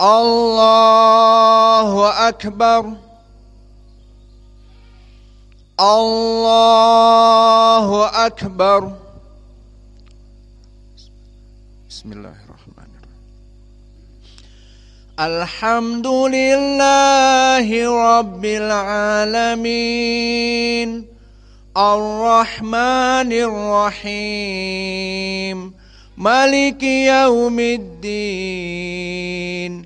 Allahu Akbar Allahu Akbar Bismillahirrahmanirrahim Alhamdulillahi Rabbil Alamin Ar-Rahmanir Rahim Maliki Yaumiddin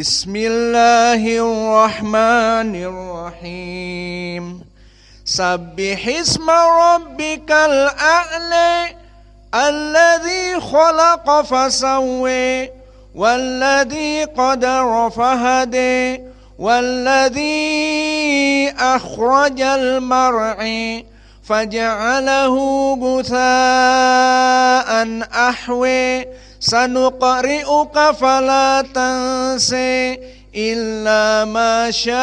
بسم الله الرحمن الرحيم سبح اسم ربك الأعلى الذي خلق فسوي والذي قدر فهدي والذي أخرج المرعي فجعله غثاء أحوي سنقرئك فلا تنسى إلا ما شاء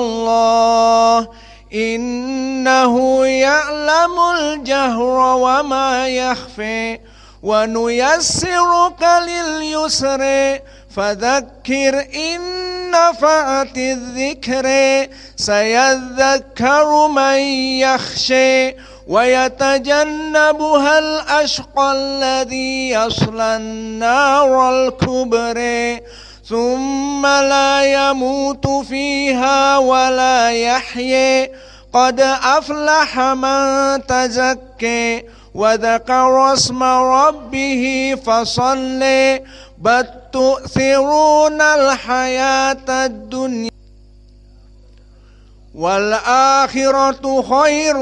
الله إنه يعلم الجهر وما يخفي ونيسرك لليسر فذكر إن نفعت الذكر سيذكر من يخشي ويتجنبها الأشقى الذي يصلى النار الكبرى ثم لا يموت فيها ولا يحيي قد أفلح من تزكي وذكر اسم ربه فصلي بل تؤثرون الحياة الدنيا والآخرة خير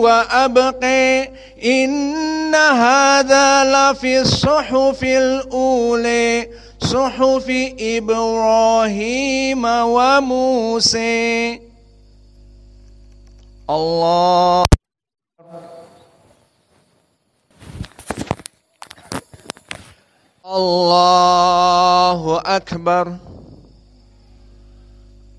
وأبقي إن هذا لفي الصحف الأولي صحف إبراهيم وموسى الله الله أكبر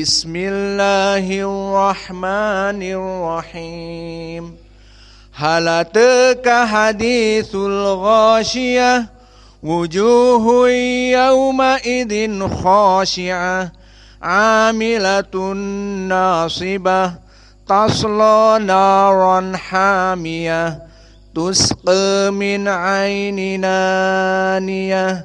بسم الله الرحمن الرحيم هل أتاك حديث الغاشية وجوه يومئذ خاشعة عاملة ناصبة تصلى نارا حامية تسقى من عين نانيه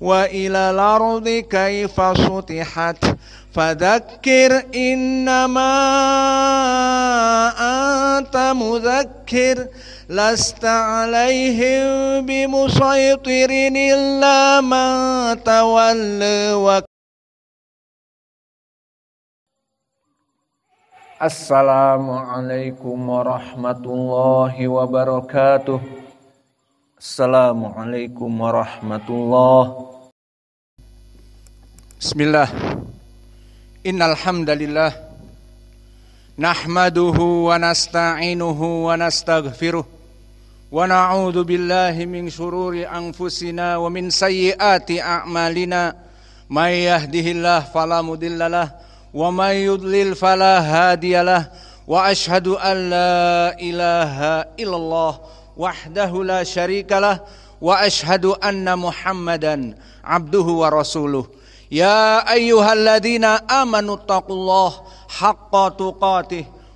وإلى الأرض كيف سطحت فذكر إنما أنت مذكر لست عليهم بمسيطر إلا من تولى وك السلام عليكم ورحمة الله وبركاته Assalamualaikum warahmatullahi Bismillah Innal hamdalillah nahmaduhu wa nasta'inuhu wa nastaghfiruh wa na'udzu billahi min shururi anfusina wa min sayyiati a'malina may yahdihillahu fala mudhillalah wa may yudlil fala wa ashhadu an la ilaha illallah وحده لا شريك له واشهد ان محمدا عبده ورسوله يا ايها الذين امنوا اتقوا الله حق تقاته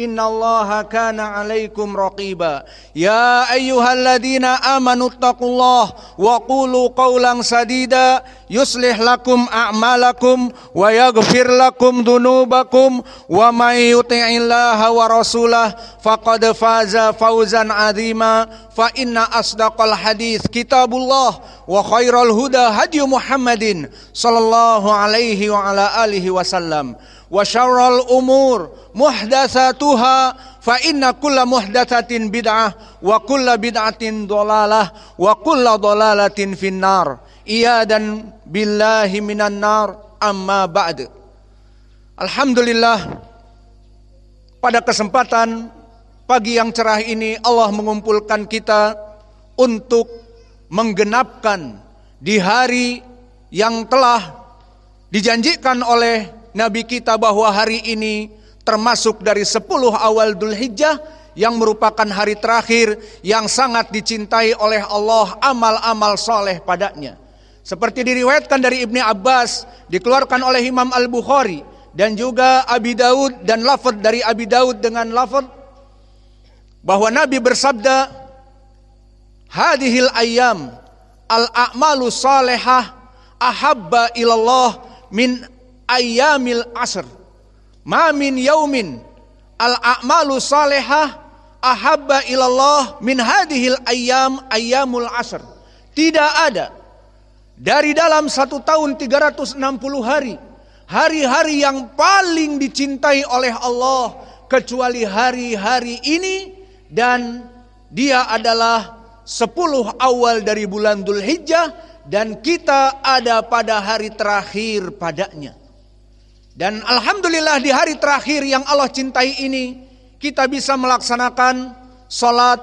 Inna Allaha kana alaikum raqiba. Ya ayyuhalladzina amanu taqullaha wa qulu qawlan sadida yuslih lakum a'malakum wa yaghfir lakum dunubakum, wa may yuti'illaha wa rasulah faqad faza fauzan 'azima fa inna asdaqal hadis kitabullah wa khairal huda hadyu Muhammadin sallallahu alaihi wa ala alihi wasallam wa syarrul umur muhdatsatuha fa inna kulla muhdatsatin bid'ah wa kulla bid'atin dhalalah wa kulla dhalalatin finnar iyadan billahi minan nar amma ba'd Alhamdulillah pada kesempatan pagi yang cerah ini Allah mengumpulkan kita untuk menggenapkan di hari yang telah dijanjikan oleh Nabi kita bahwa hari ini termasuk dari 10 awal Dhul Hijjah yang merupakan hari terakhir yang sangat dicintai oleh Allah amal-amal soleh padanya. Seperti diriwayatkan dari Ibni Abbas, dikeluarkan oleh Imam Al-Bukhari, dan juga Abi Daud dan lafad dari Abi Daud dengan lafad bahwa Nabi bersabda Hadihil ayam al a'malu salihah ahabba ilallah min ayyamil asr. Ma min yaumin al-a'malu salihah ahabba ilallah min hadihil ayyam ayyamul asr. Tidak ada dari dalam satu tahun 360 hari hari-hari yang paling dicintai oleh Allah kecuali hari-hari ini dan dia adalah 10 awal dari bulan Dzulhijjah dan kita ada pada hari terakhir padanya. Dan alhamdulillah di hari terakhir yang Allah cintai ini kita bisa melaksanakan sholat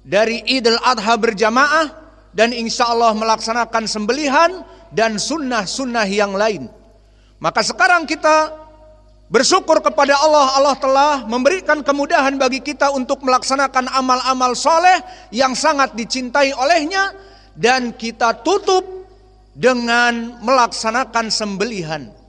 dari Idul Adha berjamaah dan insya Allah melaksanakan sembelihan dan sunnah-sunnah yang lain. Maka sekarang kita bersyukur kepada Allah, Allah telah memberikan kemudahan bagi kita untuk melaksanakan amal-amal soleh yang sangat dicintai olehnya dan kita tutup dengan melaksanakan sembelihan.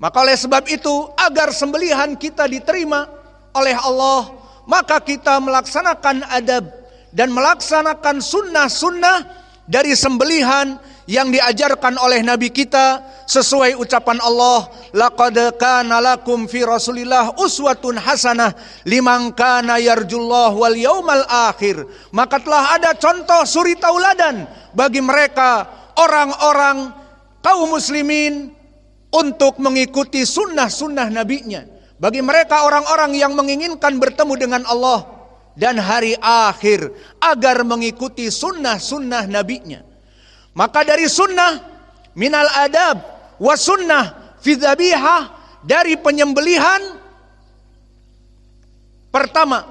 Maka oleh sebab itu agar sembelihan kita diterima oleh Allah, maka kita melaksanakan adab dan melaksanakan sunnah-sunnah dari sembelihan yang diajarkan oleh Nabi kita sesuai ucapan Allah laqad kana lakum fi rasulillah uswatun hasanah liman kana yarjullah wal yaumal akhir maka telah ada contoh suri tauladan bagi mereka orang-orang kaum muslimin untuk mengikuti sunnah-sunnah nabinya. Bagi mereka orang-orang yang menginginkan bertemu dengan Allah dan hari akhir agar mengikuti sunnah-sunnah nabinya. Maka dari sunnah minal adab wa sunnah fidzabiha dari penyembelihan pertama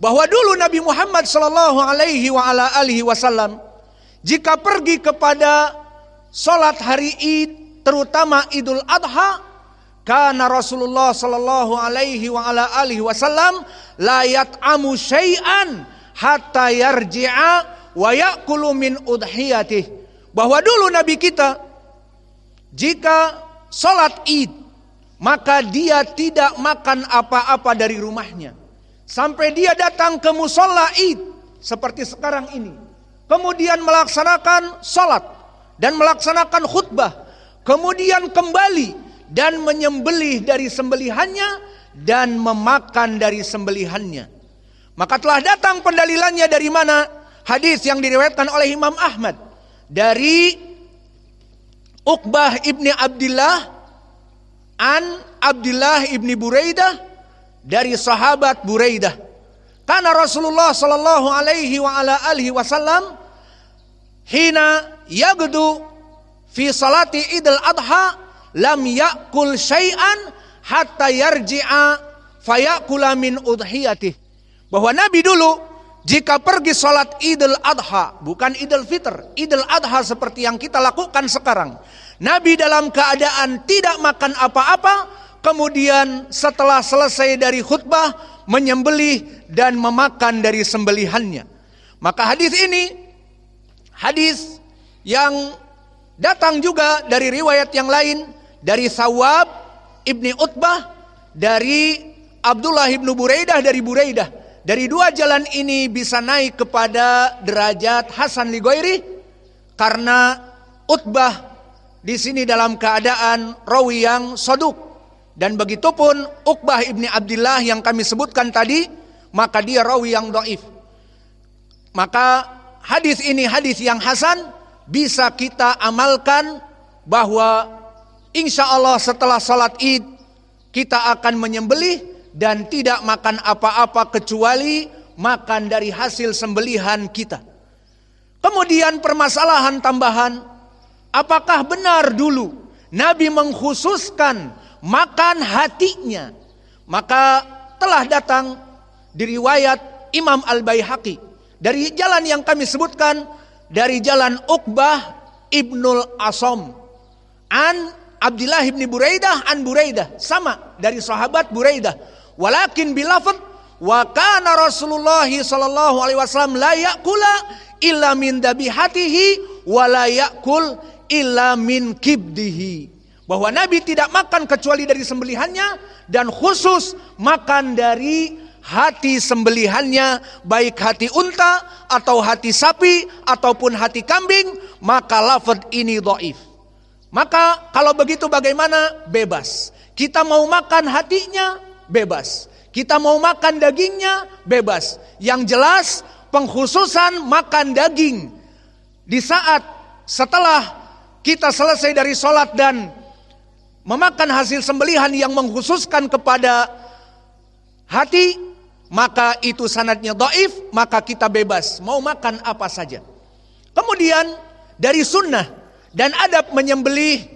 bahwa dulu Nabi Muhammad Shallallahu alaihi wa ala alihi wasallam jika pergi kepada salat hari Id terutama Idul Adha karena Rasulullah sallallahu alaihi wa ala alihi wasallam layat amu syai'an hatta yarji'a wa ya'kulu min udhiyatih. Bahwa dulu Nabi kita jika sholat Id maka dia tidak makan apa-apa dari rumahnya sampai dia datang ke musola Id seperti sekarang ini. Kemudian melaksanakan sholat dan melaksanakan khutbah kemudian kembali dan menyembelih dari sembelihannya dan memakan dari sembelihannya. Maka telah datang pendalilannya dari mana? Hadis yang diriwayatkan oleh Imam Ahmad dari Uqbah ibni Abdullah an Abdullah ibni Buraidah dari sahabat Buraidah. Karena Rasulullah Shallallahu Alaihi wa ala alihi Wasallam hina yagdu fi salati idul adha lam yakul syai'an hatta yarji'a fayakula min udhiyatih. Bahwa Nabi dulu jika pergi sholat idul adha, bukan idul fitr, idul adha seperti yang kita lakukan sekarang. Nabi dalam keadaan tidak makan apa-apa, kemudian setelah selesai dari khutbah, menyembelih dan memakan dari sembelihannya. Maka hadis ini, hadis yang Datang juga dari riwayat yang lain dari Sawab ibni Utbah dari Abdullah ibnu Buraidah dari Buraidah. Dari dua jalan ini bisa naik kepada derajat Hasan Ligoiri karena Utbah di sini dalam keadaan rawi yang soduk. Dan begitu pun Uqbah ibni Abdullah yang kami sebutkan tadi, maka dia rawi yang doif. Maka hadis ini hadis yang Hasan, bisa kita amalkan bahwa insya Allah setelah salat id kita akan menyembelih dan tidak makan apa-apa kecuali makan dari hasil sembelihan kita. Kemudian permasalahan tambahan, apakah benar dulu Nabi mengkhususkan makan hatinya? Maka telah datang riwayat Imam Al-Baihaqi dari jalan yang kami sebutkan dari jalan Uqbah Ibnul Asom an Abdullah ibn Buraidah an Buraidah sama dari sahabat Buraidah walakin bilafat wa kana Rasulullah sallallahu alaihi wasallam la yakula illa min dabihatihi wa la yakul illa min kibdihi bahwa Nabi tidak makan kecuali dari sembelihannya dan khusus makan dari hati sembelihannya baik hati unta atau hati sapi ataupun hati kambing maka lafad ini doif. Maka kalau begitu bagaimana? Bebas. Kita mau makan hatinya bebas. Kita mau makan dagingnya bebas. Yang jelas pengkhususan makan daging di saat setelah kita selesai dari sholat dan memakan hasil sembelihan yang mengkhususkan kepada hati maka itu sanadnya doif, maka kita bebas mau makan apa saja. Kemudian dari sunnah dan adab menyembelih,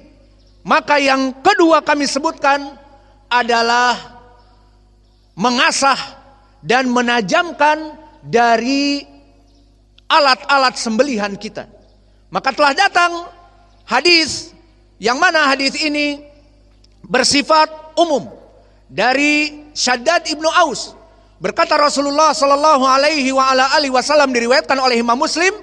maka yang kedua kami sebutkan adalah mengasah dan menajamkan dari alat-alat sembelihan kita. Maka telah datang hadis yang mana hadis ini bersifat umum dari Syaddad ibnu Aus Berkata Rasulullah Shallallahu Alaihi wa ala alihi Wasallam diriwayatkan oleh Imam Muslim,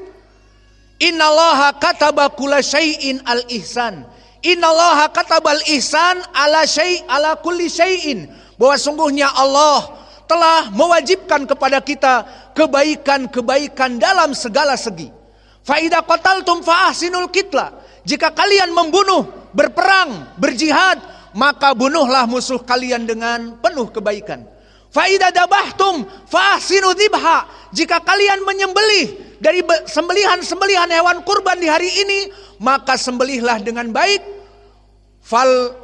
Inallah kataba kula syai'in al ihsan. Innallaha al ihsan ala syai' ala kulli syai'in. Bahwa sungguhnya Allah telah mewajibkan kepada kita kebaikan-kebaikan dalam segala segi. Faidah Faida qataltum sinul kitla. Jika kalian membunuh, berperang, berjihad, maka bunuhlah musuh kalian dengan penuh kebaikan. Faida dabahtum fasinu dibha. Jika kalian menyembelih dari sembelihan-sembelihan hewan kurban di hari ini, maka sembelihlah dengan baik. Fal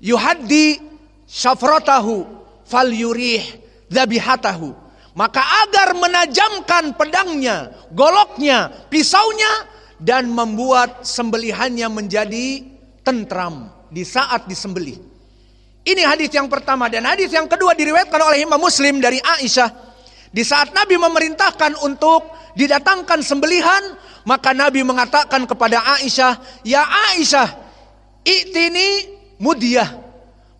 yuhaddi syafratahu fal yurih dabihatahu. Maka agar menajamkan pedangnya, goloknya, pisaunya, dan membuat sembelihannya menjadi tentram di saat disembelih. Ini hadis yang pertama dan hadis yang kedua diriwayatkan oleh Imam Muslim dari Aisyah. Di saat Nabi memerintahkan untuk didatangkan sembelihan, maka Nabi mengatakan kepada Aisyah, "Ya Aisyah, itini mudiah."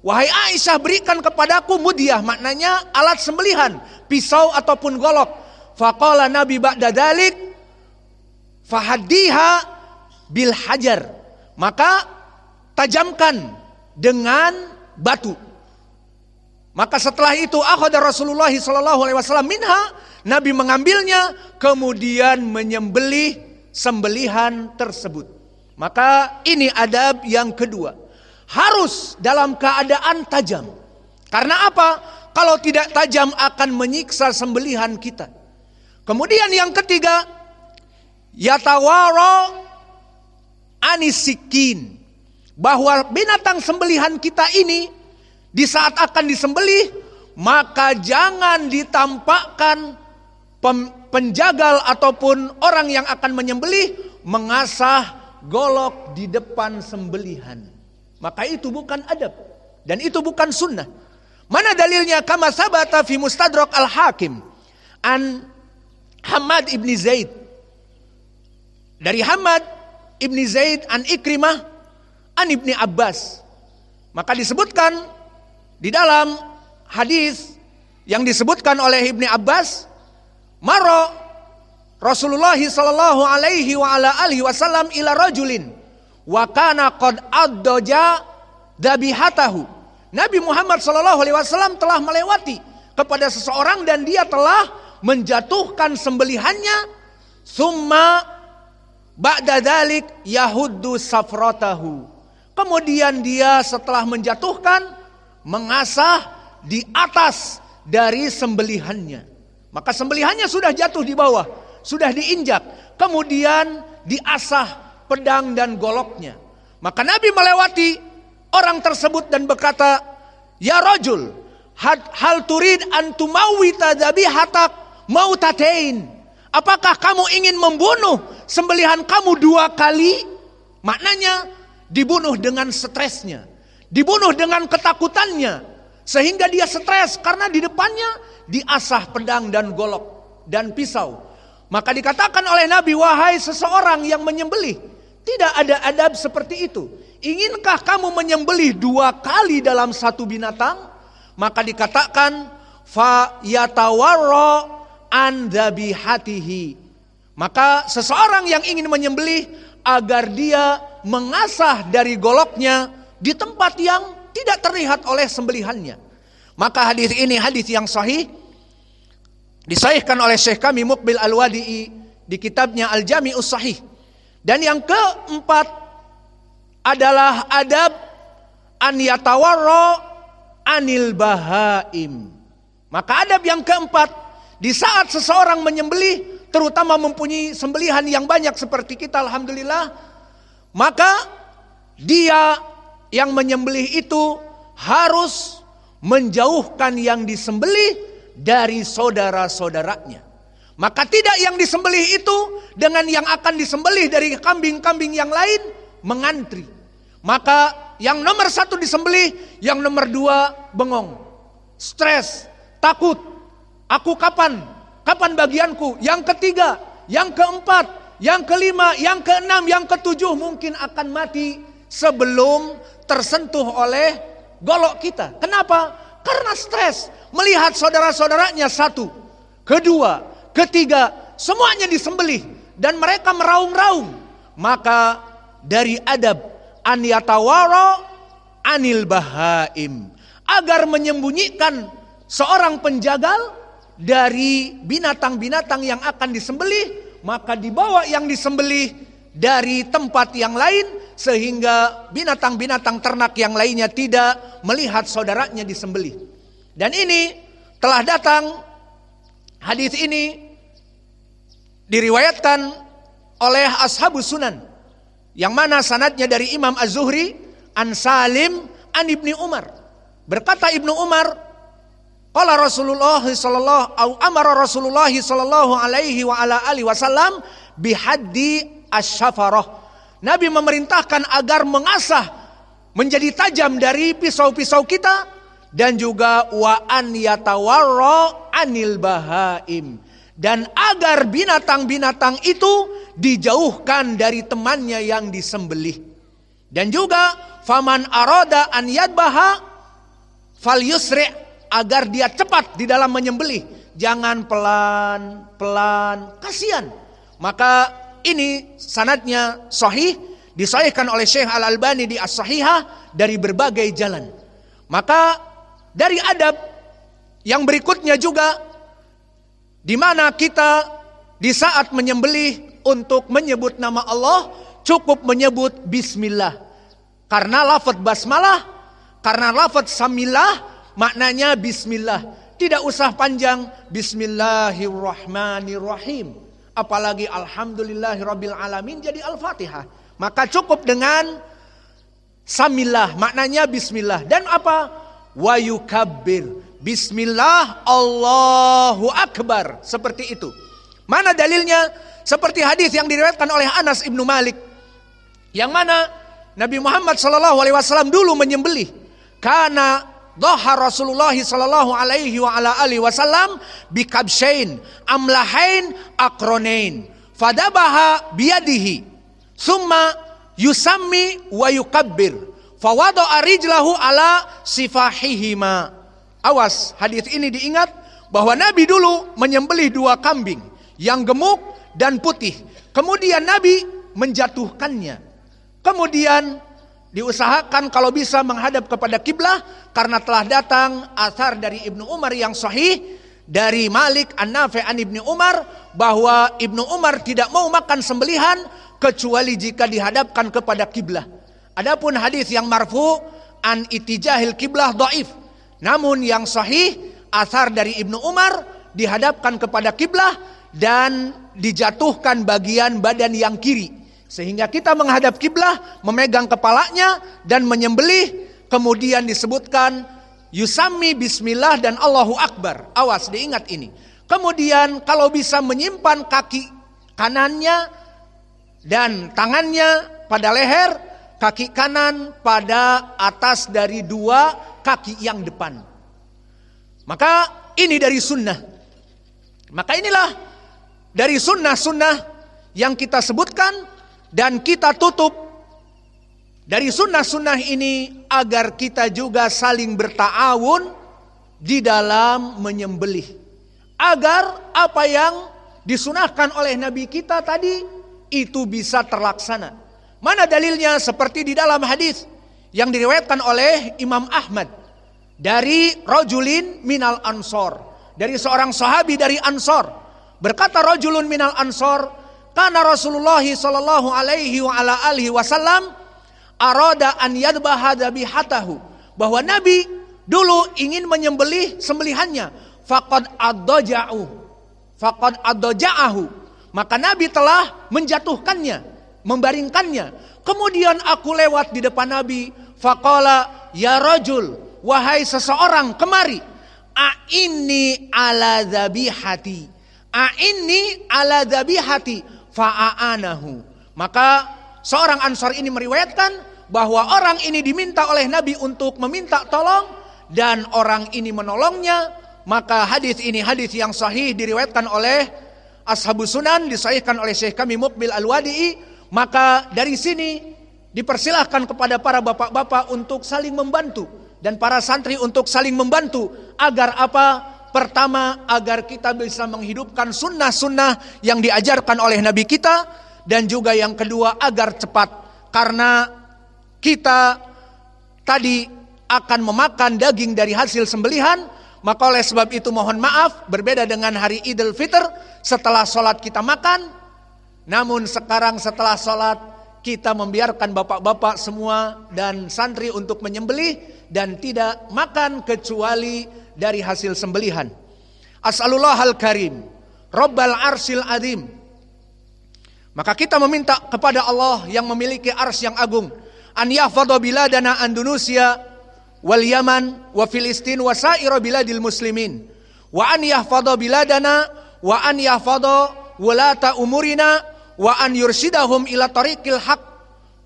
Wahai Aisyah, berikan kepadaku mudiah, maknanya alat sembelihan, pisau ataupun golok. Faqala Nabi ba'da dalik, fahadiha bil hajar. Maka tajamkan dengan batu. Maka setelah itu akhada Rasulullah sallallahu alaihi wasallam minha, Nabi mengambilnya kemudian menyembelih sembelihan tersebut. Maka ini adab yang kedua. Harus dalam keadaan tajam. Karena apa? Kalau tidak tajam akan menyiksa sembelihan kita. Kemudian yang ketiga, yatawaro anisikin bahwa binatang sembelihan kita ini di saat akan disembelih maka jangan ditampakkan penjagal ataupun orang yang akan menyembelih mengasah golok di depan sembelihan. Maka itu bukan adab dan itu bukan sunnah. Mana dalilnya kama sabata fi mustadrak al-hakim an Hamad ibni Zaid. Dari Hamad ibni Zaid an Ikrimah an ibni Abbas. Maka disebutkan di dalam hadis yang disebutkan oleh ibni Abbas, maro Rasulullah sallallahu alaihi wa ala alihi wasallam ila rajulin wa kana qad addaja dabihatahu. Nabi Muhammad sallallahu alaihi wasallam telah melewati kepada seseorang dan dia telah menjatuhkan sembelihannya summa ba'da dzalik yahuddu safratahu Kemudian dia setelah menjatuhkan, mengasah di atas dari sembelihannya. Maka sembelihannya sudah jatuh di bawah, sudah diinjak. Kemudian diasah pedang dan goloknya. Maka Nabi melewati orang tersebut dan berkata, Ya rojul, hal turid antumawi tadabi hatak mau tatein. Apakah kamu ingin membunuh sembelihan kamu dua kali? Maknanya dibunuh dengan stresnya, dibunuh dengan ketakutannya, sehingga dia stres karena di depannya diasah pedang dan golok dan pisau. Maka dikatakan oleh Nabi, wahai seseorang yang menyembelih, tidak ada adab seperti itu. Inginkah kamu menyembelih dua kali dalam satu binatang? Maka dikatakan, fa yatawarro an Maka seseorang yang ingin menyembelih agar dia mengasah dari goloknya di tempat yang tidak terlihat oleh sembelihannya. Maka hadis ini hadis yang sahih disahihkan oleh Syekh kami Mukbil Al-Wadi'i di kitabnya Al-Jami'us Sahih. Dan yang keempat adalah adab an yatawarra anil bahaim. Maka adab yang keempat di saat seseorang menyembelih terutama mempunyai sembelihan yang banyak seperti kita alhamdulillah maka dia yang menyembelih itu harus menjauhkan yang disembelih dari saudara-saudaranya. Maka tidak yang disembelih itu dengan yang akan disembelih dari kambing-kambing yang lain mengantri. Maka yang nomor satu disembelih, yang nomor dua bengong. Stres, takut, aku kapan, kapan bagianku. Yang ketiga, yang keempat, yang kelima, yang keenam, yang ketujuh mungkin akan mati sebelum tersentuh oleh golok kita. Kenapa? Karena stres melihat saudara-saudaranya satu, kedua, ketiga, semuanya disembelih dan mereka meraung-raung. Maka dari adab an anil bahaim agar menyembunyikan seorang penjagal dari binatang-binatang yang akan disembelih maka dibawa yang disembelih dari tempat yang lain sehingga binatang-binatang ternak yang lainnya tidak melihat saudaranya disembelih. Dan ini telah datang hadis ini diriwayatkan oleh ashabus sunan yang mana sanadnya dari Imam Az-Zuhri an Salim an Ibni Umar. Berkata Ibnu Umar, Qala Rasulullah sallallahu au amara Rasulullah sallallahu alaihi wa ala alihi wasallam bihaddi asyfarah. Nabi memerintahkan agar mengasah menjadi tajam dari pisau-pisau kita dan juga wa an yatawarra anil bahaim dan agar binatang-binatang itu dijauhkan dari temannya yang disembelih dan juga faman aroda an yadbaha fal yusri agar dia cepat di dalam menyembelih. Jangan pelan-pelan, kasihan. Maka ini sanatnya sahih, disahihkan oleh Syekh Al-Albani di As-Sahihah dari berbagai jalan. Maka dari adab yang berikutnya juga di mana kita di saat menyembelih untuk menyebut nama Allah cukup menyebut bismillah. Karena lafaz basmalah, karena lafaz Samillah. Maknanya bismillah. Tidak usah panjang. Bismillahirrahmanirrahim. Apalagi alhamdulillahirabbil alamin jadi Al-Fatihah. Maka cukup dengan samillah, maknanya bismillah. Dan apa? Wa Bismillah Allahu akbar. Seperti itu. Mana dalilnya? Seperti hadis yang diriwayatkan oleh Anas Ibnu Malik. Yang mana Nabi Muhammad Shallallahu alaihi wasallam dulu menyembelih karena Doha Rasulullah sallallahu alaihi wa ala alihi wasallam bikabshain amlahain aqronain fadabaha biyadihi summa yusammi wa yukabbir fawada arijlahu ala sifahihima awas hadis ini diingat bahwa Nabi dulu menyembelih dua kambing yang gemuk dan putih kemudian Nabi menjatuhkannya kemudian Diusahakan kalau bisa menghadap kepada kiblah karena telah datang asar dari Ibnu Umar yang sahih dari Malik an Nafi an Ibnu Umar bahwa Ibnu Umar tidak mau makan sembelihan kecuali jika dihadapkan kepada kiblah. Adapun hadis yang marfu an itijahil kiblah doif. Namun yang sahih asar dari Ibnu Umar dihadapkan kepada kiblah dan dijatuhkan bagian badan yang kiri. Sehingga kita menghadap kiblah, memegang kepalanya dan menyembelih, kemudian disebutkan yusami bismillah dan Allahu akbar. Awas diingat ini. Kemudian kalau bisa menyimpan kaki kanannya dan tangannya pada leher, kaki kanan pada atas dari dua kaki yang depan. Maka ini dari sunnah. Maka inilah dari sunnah-sunnah yang kita sebutkan dan kita tutup dari sunnah-sunnah ini agar kita juga saling bertaawun di dalam menyembelih. Agar apa yang disunahkan oleh Nabi kita tadi itu bisa terlaksana. Mana dalilnya seperti di dalam hadis yang diriwayatkan oleh Imam Ahmad dari rojulin minal ansor dari seorang sahabi dari ansor berkata rojulun minal ansor karena Rasulullah Shallallahu alaihi wa ala alihi wasallam arada an yadbaha hatahu bahwa Nabi dulu ingin menyembelih sembelihannya fakod adojau fakod adja'ahu maka Nabi telah menjatuhkannya membaringkannya kemudian aku lewat di depan Nabi fakola ya rojul wahai seseorang kemari a ini ala a ini ala hati fa'a'anahu. Maka seorang ansar ini meriwayatkan bahwa orang ini diminta oleh Nabi untuk meminta tolong dan orang ini menolongnya. Maka hadis ini hadis yang sahih diriwayatkan oleh Ashabu Sunan disahihkan oleh Syekh kami Mukbil Al-Wadi'i maka dari sini dipersilahkan kepada para bapak-bapak untuk saling membantu dan para santri untuk saling membantu agar apa Pertama, agar kita bisa menghidupkan sunnah-sunnah yang diajarkan oleh Nabi kita. Dan juga yang kedua, agar cepat. Karena kita tadi akan memakan daging dari hasil sembelihan. Maka oleh sebab itu mohon maaf, berbeda dengan hari Idul Fitr. Setelah sholat kita makan. Namun sekarang setelah sholat kita membiarkan bapak-bapak semua dan santri untuk menyembelih dan tidak makan kecuali dari hasil sembelihan. As'alullah al-karim, Rabbal arsil adim. Maka kita meminta kepada Allah yang memiliki ars yang agung, an yahfadha biladana Indonesia wal Yaman wa Filistin wa sa'ira biladil muslimin wa an yahfadha biladana wa an yahfadha walata umurina wa an yursidahum ila tariqil haq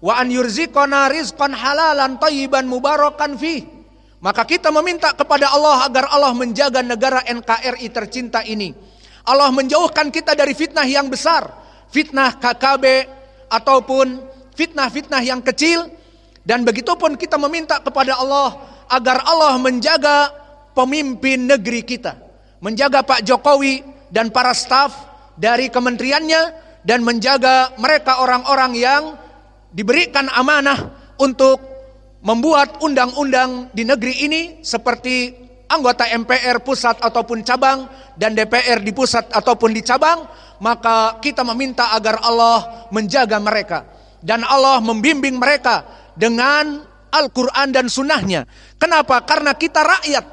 wa an yurzikona rizqan halalan mubarakan fi maka kita meminta kepada Allah agar Allah menjaga negara NKRI tercinta ini Allah menjauhkan kita dari fitnah yang besar fitnah KKB ataupun fitnah-fitnah yang kecil dan begitu pun kita meminta kepada Allah agar Allah menjaga pemimpin negeri kita menjaga Pak Jokowi dan para staf dari kementeriannya dan menjaga mereka orang-orang yang diberikan amanah untuk membuat undang-undang di negeri ini seperti anggota MPR pusat ataupun cabang dan DPR di pusat ataupun di cabang, maka kita meminta agar Allah menjaga mereka dan Allah membimbing mereka dengan Al-Quran dan sunnahnya. Kenapa? Karena kita rakyat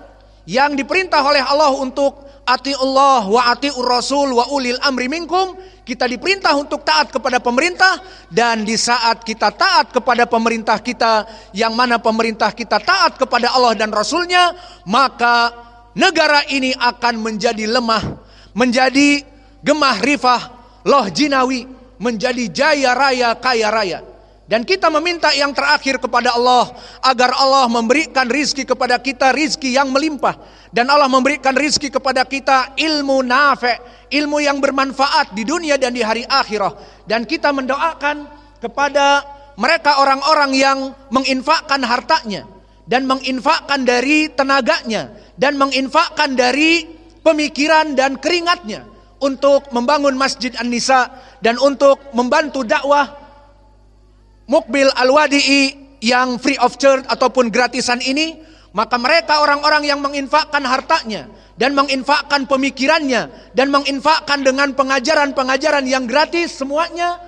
yang diperintah oleh Allah untuk ati Allah wa ati Rasul wa ulil amri minkum. Kita diperintah untuk taat kepada pemerintah dan di saat kita taat kepada pemerintah kita yang mana pemerintah kita taat kepada Allah dan Rasulnya maka negara ini akan menjadi lemah, menjadi gemah rifah, loh jinawi, menjadi jaya raya, kaya raya. Dan kita meminta yang terakhir kepada Allah agar Allah memberikan rizki kepada kita rizki yang melimpah dan Allah memberikan rizki kepada kita ilmu nafe, ilmu yang bermanfaat di dunia dan di hari akhirah. Dan kita mendoakan kepada mereka orang-orang yang menginfakkan hartanya dan menginfakkan dari tenaganya dan menginfakkan dari pemikiran dan keringatnya untuk membangun Masjid An-Nisa dan untuk membantu dakwah Mukbil Al-Wadi'i yang free of charge ataupun gratisan ini, maka mereka orang-orang yang menginfakkan hartanya dan menginfakkan pemikirannya dan menginfakkan dengan pengajaran-pengajaran yang gratis semuanya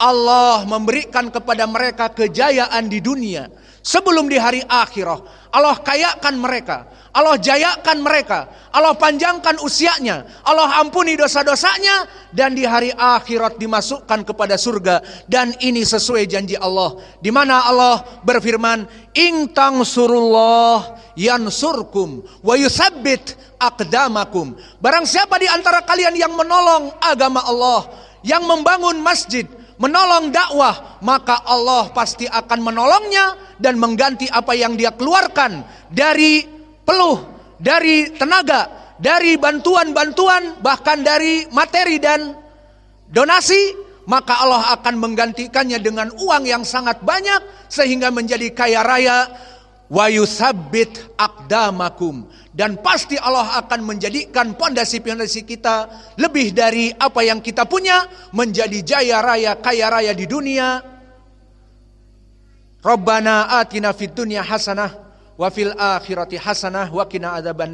Allah memberikan kepada mereka kejayaan di dunia Sebelum di hari akhirah, Allah kayakan mereka, Allah jayakan mereka, Allah panjangkan usianya, Allah ampuni dosa-dosanya, dan di hari akhirat dimasukkan kepada surga. Dan ini sesuai janji Allah, di mana Allah berfirman, Intang surullah yansurkum wa yusabbit akdamakum. Barang siapa di antara kalian yang menolong agama Allah, yang membangun masjid, menolong dakwah, maka Allah pasti akan menolongnya dan mengganti apa yang dia keluarkan dari peluh, dari tenaga, dari bantuan-bantuan, bahkan dari materi dan donasi, maka Allah akan menggantikannya dengan uang yang sangat banyak sehingga menjadi kaya raya. Wa akdamakum dan pasti Allah akan menjadikan pondasi-pondasi kita lebih dari apa yang kita punya menjadi jaya raya kaya raya di dunia. Rabbana atina fid dunya hasanah wa fil akhirati hasanah wa qina adzabannar.